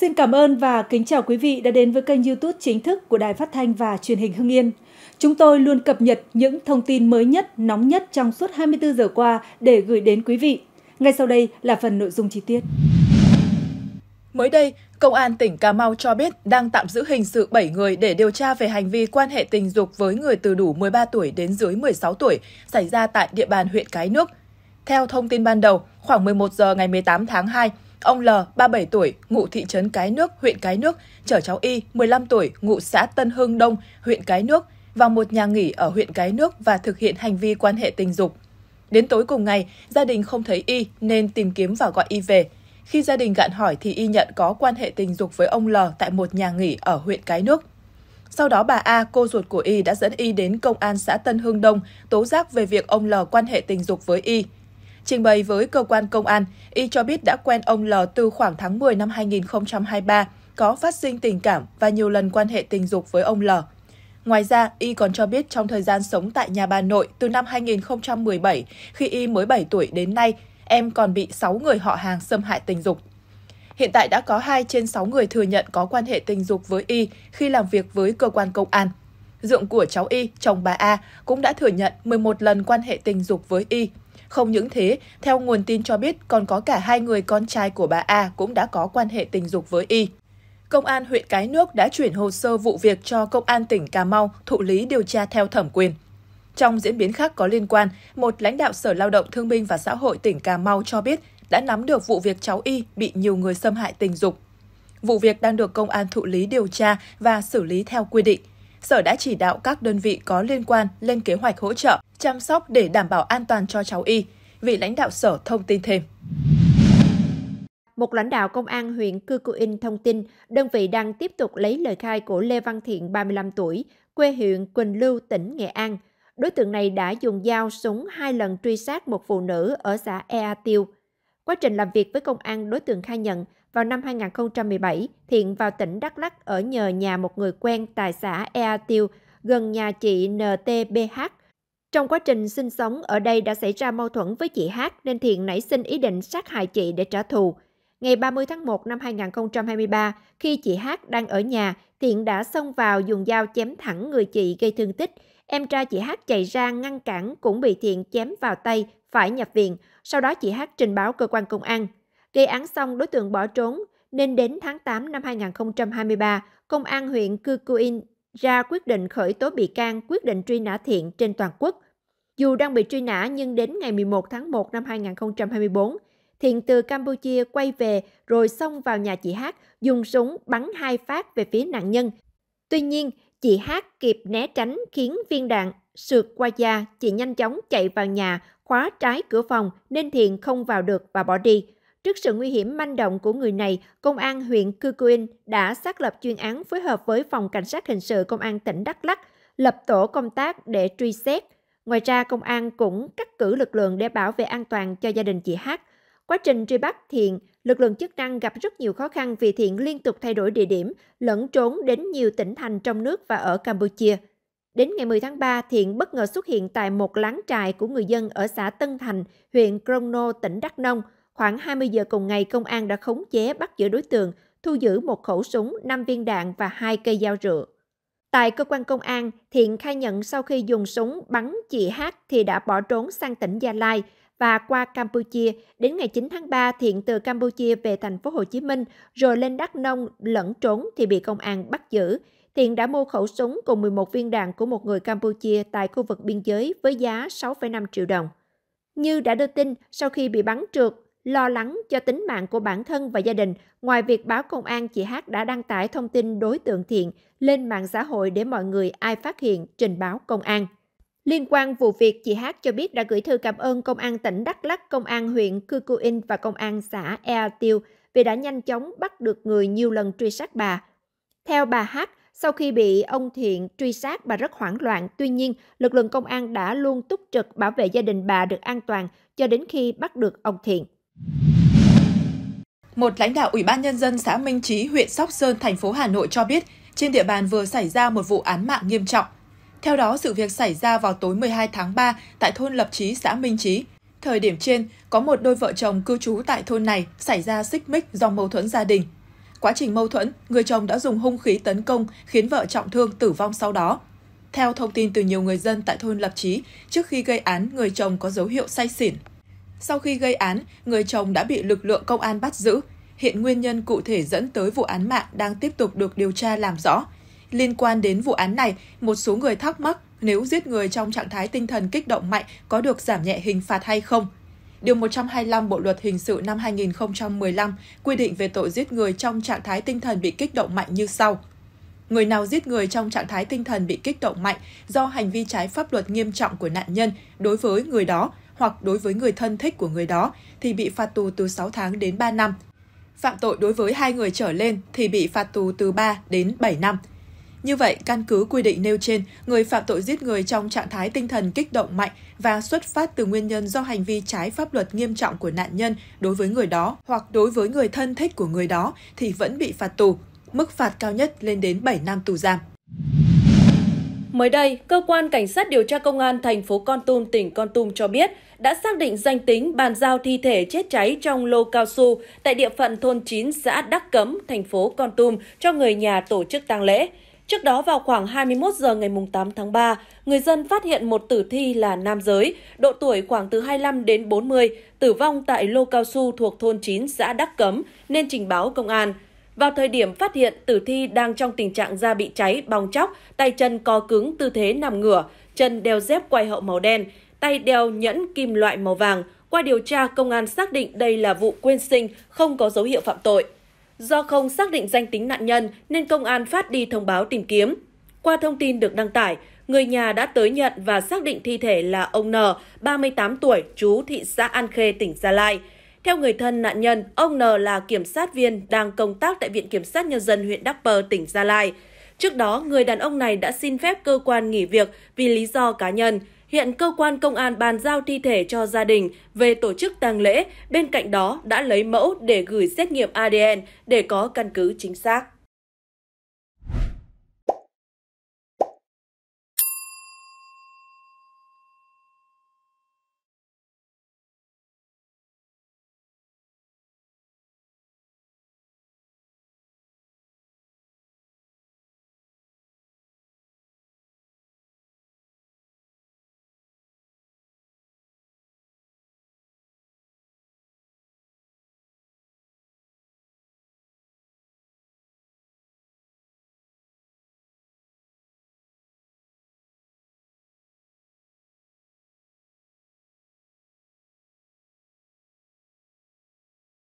Xin cảm ơn và kính chào quý vị đã đến với kênh YouTube chính thức của Đài Phát thanh và Truyền hình Hưng Yên. Chúng tôi luôn cập nhật những thông tin mới nhất, nóng nhất trong suốt 24 giờ qua để gửi đến quý vị. Ngay sau đây là phần nội dung chi tiết. Mới đây, Công an tỉnh Cà Mau cho biết đang tạm giữ hình sự 7 người để điều tra về hành vi quan hệ tình dục với người từ đủ 13 tuổi đến dưới 16 tuổi xảy ra tại địa bàn huyện Cái Nước. Theo thông tin ban đầu, khoảng 11 giờ ngày 18 tháng 2, Ông L, 37 tuổi, ngụ thị trấn Cái Nước, huyện Cái Nước, chở cháu Y, 15 tuổi, ngụ xã Tân Hưng Đông, huyện Cái Nước, vào một nhà nghỉ ở huyện Cái Nước và thực hiện hành vi quan hệ tình dục. Đến tối cùng ngày, gia đình không thấy Y nên tìm kiếm và gọi Y về. Khi gia đình gạn hỏi thì Y nhận có quan hệ tình dục với ông L tại một nhà nghỉ ở huyện Cái Nước. Sau đó bà A, cô ruột của Y đã dẫn Y đến công an xã Tân Hưng Đông tố giác về việc ông L quan hệ tình dục với Y. Trình bày với cơ quan công an, y cho biết đã quen ông L từ khoảng tháng 10 năm 2023, có phát sinh tình cảm và nhiều lần quan hệ tình dục với ông L. Ngoài ra, y còn cho biết trong thời gian sống tại nhà bà nội từ năm 2017, khi y mới 7 tuổi đến nay, em còn bị 6 người họ hàng xâm hại tình dục. Hiện tại đã có 2 trên 6 người thừa nhận có quan hệ tình dục với y khi làm việc với cơ quan công an. Dượng của cháu y, chồng bà A, cũng đã thừa nhận 11 lần quan hệ tình dục với y. Không những thế, theo nguồn tin cho biết còn có cả hai người con trai của bà A cũng đã có quan hệ tình dục với Y. Công an huyện Cái Nước đã chuyển hồ sơ vụ việc cho Công an tỉnh Cà Mau thụ lý điều tra theo thẩm quyền. Trong diễn biến khác có liên quan, một lãnh đạo Sở Lao động Thương binh và Xã hội tỉnh Cà Mau cho biết đã nắm được vụ việc cháu Y bị nhiều người xâm hại tình dục. Vụ việc đang được công an thụ lý điều tra và xử lý theo quy định. Sở đã chỉ đạo các đơn vị có liên quan lên kế hoạch hỗ trợ chăm sóc để đảm bảo an toàn cho cháu Y, vị lãnh đạo sở thông tin thêm. Một lãnh đạo công an huyện Cư Cư In thông tin, đơn vị đang tiếp tục lấy lời khai của Lê Văn Thiện, 35 tuổi, quê huyện Quỳnh Lưu, tỉnh Nghệ An. Đối tượng này đã dùng dao súng hai lần truy sát một phụ nữ ở xã Ea Tiêu. Quá trình làm việc với công an, đối tượng khai nhận vào năm 2017, Thiện vào tỉnh Đắk Lắc ở nhờ nhà một người quen tại xã Ea Tiêu, gần nhà chị NTBH trong quá trình sinh sống ở đây đã xảy ra mâu thuẫn với chị Hát nên Thiện nảy sinh ý định sát hại chị để trả thù. Ngày 30 tháng 1 năm 2023, khi chị Hát đang ở nhà, Thiện đã xông vào dùng dao chém thẳng người chị gây thương tích. Em trai chị Hát chạy ra ngăn cản cũng bị Thiện chém vào tay, phải nhập viện. Sau đó chị Hát trình báo cơ quan công an. Gây án xong, đối tượng bỏ trốn, nên đến tháng 8 năm 2023, Công an huyện Cư Cu In ra quyết định khởi tố bị can, quyết định truy nã thiện trên toàn quốc. Dù đang bị truy nã nhưng đến ngày 11 tháng 1 năm 2024, Thiện từ Campuchia quay về rồi xông vào nhà chị Hát, dùng súng bắn hai phát về phía nạn nhân. Tuy nhiên, chị Hát kịp né tránh khiến viên đạn sượt qua da, chị nhanh chóng chạy vào nhà, khóa trái cửa phòng nên Thiện không vào được và bỏ đi. Trước sự nguy hiểm manh động của người này, Công an huyện Cư Quyên đã xác lập chuyên án phối hợp với Phòng Cảnh sát Hình sự Công an tỉnh Đắk Lắc, lập tổ công tác để truy xét. Ngoài ra, công an cũng cắt cử lực lượng để bảo vệ an toàn cho gia đình chị Hát. Quá trình truy bắt Thiện, lực lượng chức năng gặp rất nhiều khó khăn vì Thiện liên tục thay đổi địa điểm, lẫn trốn đến nhiều tỉnh thành trong nước và ở Campuchia. Đến ngày 10 tháng 3, Thiện bất ngờ xuất hiện tại một láng trại của người dân ở xã Tân Thành, huyện Crono, tỉnh Đắk Nông – Khoảng 20 giờ cùng ngày, công an đã khống chế bắt giữ đối tượng, thu giữ một khẩu súng, 5 viên đạn và hai cây dao rượu. Tại cơ quan công an, Thiện khai nhận sau khi dùng súng bắn chị Hát thì đã bỏ trốn sang tỉnh Gia Lai và qua Campuchia. Đến ngày 9 tháng 3, Thiện từ Campuchia về thành phố Hồ Chí Minh rồi lên Đắk Nông lẫn trốn thì bị công an bắt giữ. Thiện đã mua khẩu súng cùng 11 viên đạn của một người Campuchia tại khu vực biên giới với giá 6,5 triệu đồng. Như đã đưa tin, sau khi bị bắn trượt, Lo lắng cho tính mạng của bản thân và gia đình, ngoài việc báo công an, chị Hát đã đăng tải thông tin đối tượng thiện lên mạng xã hội để mọi người ai phát hiện trình báo công an. Liên quan vụ việc, chị Hát cho biết đã gửi thư cảm ơn Công an tỉnh Đắk lắc, Công an huyện Cư Cư In và Công an xã Ea Tiêu vì đã nhanh chóng bắt được người nhiều lần truy sát bà. Theo bà Hát, sau khi bị ông Thiện truy sát, bà rất hoảng loạn. Tuy nhiên, lực lượng công an đã luôn túc trực bảo vệ gia đình bà được an toàn cho đến khi bắt được ông Thiện. Một lãnh đạo Ủy ban Nhân dân xã Minh Trí, huyện Sóc Sơn, thành phố Hà Nội cho biết, trên địa bàn vừa xảy ra một vụ án mạng nghiêm trọng. Theo đó, sự việc xảy ra vào tối 12 tháng 3 tại thôn Lập Trí, xã Minh Trí. Thời điểm trên, có một đôi vợ chồng cư trú tại thôn này xảy ra xích mích do mâu thuẫn gia đình. Quá trình mâu thuẫn, người chồng đã dùng hung khí tấn công khiến vợ trọng thương tử vong sau đó. Theo thông tin từ nhiều người dân tại thôn Lập Trí, trước khi gây án, người chồng có dấu hiệu say xỉn. Sau khi gây án, người chồng đã bị lực lượng công an bắt giữ. Hiện nguyên nhân cụ thể dẫn tới vụ án mạng đang tiếp tục được điều tra làm rõ. Liên quan đến vụ án này, một số người thắc mắc nếu giết người trong trạng thái tinh thần kích động mạnh có được giảm nhẹ hình phạt hay không. Điều 125 Bộ luật hình sự năm 2015 quy định về tội giết người trong trạng thái tinh thần bị kích động mạnh như sau: Người nào giết người trong trạng thái tinh thần bị kích động mạnh do hành vi trái pháp luật nghiêm trọng của nạn nhân đối với người đó hoặc đối với người thân thích của người đó thì bị phạt tù từ 6 tháng đến 3 năm. Phạm tội đối với hai người trở lên thì bị phạt tù từ 3 đến 7 năm. Như vậy, căn cứ quy định nêu trên, người phạm tội giết người trong trạng thái tinh thần kích động mạnh và xuất phát từ nguyên nhân do hành vi trái pháp luật nghiêm trọng của nạn nhân đối với người đó hoặc đối với người thân thích của người đó thì vẫn bị phạt tù. Mức phạt cao nhất lên đến 7 năm tù giam. Mới đây, cơ quan cảnh sát điều tra công an thành phố Con Tum, tỉnh Con Tum cho biết đã xác định danh tính bàn giao thi thể chết cháy trong lô cao su tại địa phận thôn 9 xã Đắc Cấm, thành phố Con Tum cho người nhà tổ chức tang lễ. Trước đó vào khoảng 21 giờ ngày 8 tháng 3, người dân phát hiện một tử thi là nam giới, độ tuổi khoảng từ 25 đến 40, tử vong tại lô cao su thuộc thôn 9 xã Đắc Cấm nên trình báo công an. Vào thời điểm phát hiện, tử thi đang trong tình trạng da bị cháy, bong chóc, tay chân co cứng, tư thế nằm ngửa, chân đeo dép quay hậu màu đen, tay đeo nhẫn kim loại màu vàng. Qua điều tra, công an xác định đây là vụ quên sinh, không có dấu hiệu phạm tội. Do không xác định danh tính nạn nhân nên công an phát đi thông báo tìm kiếm. Qua thông tin được đăng tải, người nhà đã tới nhận và xác định thi thể là ông N, 38 tuổi, chú thị xã An Khê, tỉnh Gia Lai. Theo người thân nạn nhân, ông N là kiểm sát viên đang công tác tại Viện Kiểm sát Nhân dân huyện Đắk Pờ, tỉnh Gia Lai. Trước đó, người đàn ông này đã xin phép cơ quan nghỉ việc vì lý do cá nhân. Hiện cơ quan công an bàn giao thi thể cho gia đình về tổ chức tang lễ, bên cạnh đó đã lấy mẫu để gửi xét nghiệm ADN để có căn cứ chính xác.